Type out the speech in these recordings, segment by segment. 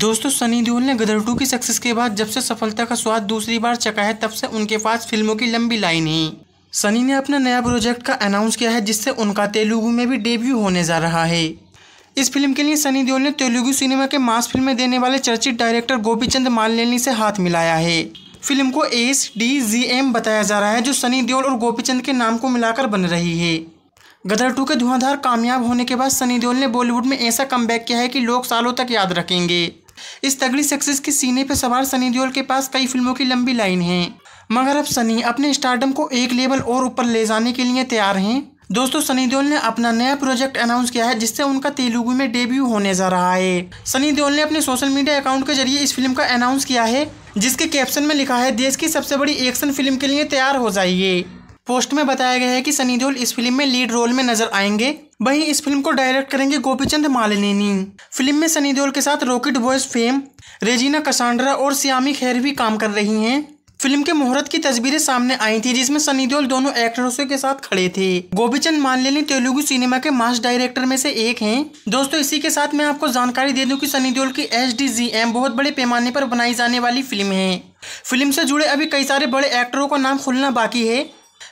दोस्तों सनी देओल ने गदर टू की सक्सेस के बाद जब से सफलता का स्वाद दूसरी बार चखा है तब से उनके पास फिल्मों की लंबी लाइन है सनी ने अपना नया प्रोजेक्ट का अनाउंस किया है जिससे उनका तेलुगु में भी डेब्यू होने जा रहा है इस फिल्म के लिए सनी देओल ने तेलुगु सिनेमा के मास फिल्में देने वाले चर्चित डायरेक्टर गोपीचंद मालनेनी से हाथ मिलाया है फिल्म को एस डी जी एम बताया जा रहा है जो सनी देओल और गोपीचंद के नाम को मिलाकर बन रही है गदर टू के धुआंधार कामयाब होने के बाद सनी देओल ने बॉलीवुड में ऐसा कम किया है कि लोग सालों तक याद रखेंगे इस तगड़ी सक्सेस के सीने पर सवार सनी देओल के पास कई फिल्मों की लंबी लाइन है मगर अब सनी अपने स्टार्डम को एक लेवल और ऊपर ले जाने के लिए तैयार हैं दोस्तों सनी देओल ने अपना नया प्रोजेक्ट अनाउंस किया है जिससे उनका तेलुगु में डेब्यू होने जा रहा है सनी देओल ने अपने सोशल मीडिया अकाउंट के जरिए इस फिल्म का अनाउंस किया है जिसके कैप्शन में लिखा है देश की सबसे बड़ी एक्शन फिल्म के लिए तैयार हो जाइए पोस्ट में बताया गया है कि सनी देओल इस फिल्म में लीड रोल में नजर आएंगे वहीं इस फिल्म को डायरेक्ट करेंगे गोपीचंद मालिनी फिल्म में सनी देओल के साथ Rocket Boys fame Regina Cassandra और सियामी खैर भी काम कर रही हैं फिल्म के मुहूर्त की तस्वीरें सामने आई थी जिसमें सनी देओल दोनों एक्टर्सों के साथ खड़े थे गोपीचंद मालिनी तेलुगु सिनेमा के मास्ट डायरेक्टर में से एक हैं दोस्तों इसी के साथ मैं आपको जानकारी दे दूं कि सनी देओल की एच बहुत बड़े पैमाने पर बनाई जाने वाली फिल्म है फिल्म से जुड़े अभी कई सारे बड़े एक्टरों का नाम खुलना बाकी है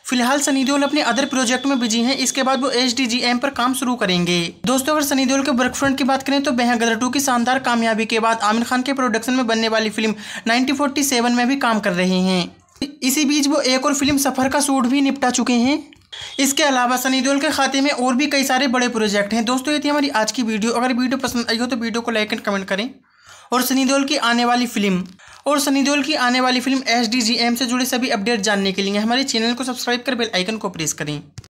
फिलहाल सनी देओल अपने अदर प्रोजेक्ट में बिजी हैं इसके बाद वो एच पर काम शुरू करेंगे दोस्तों अगर सनी देओल के वर्क फ्रंट की बात करें तो बेहद गदर टू की शानदार कामयाबी के बाद आमिर खान के प्रोडक्शन में बनने वाली फिल्म नाइनटीन में भी काम कर रहे हैं इसी बीच वो एक और फिल्म सफर का शूट भी निपटा चुके हैं इसके अलावा सनी देओल के खाते में और भी कई सारे बड़े प्रोजेक्ट हैं दोस्तों ये थी हमारी आज की वीडियो अगर वीडियो पसंद आई हो तो वीडियो को लाइक एंड कमेंट करें और सनी देओल की आने वाली फिल्म और सनी देओल की आने वाली फिल्म एस से जुड़े सभी अपडेट जानने के लिए हमारे चैनल को सब्सक्राइब कर बेल आइकन को प्रेस करें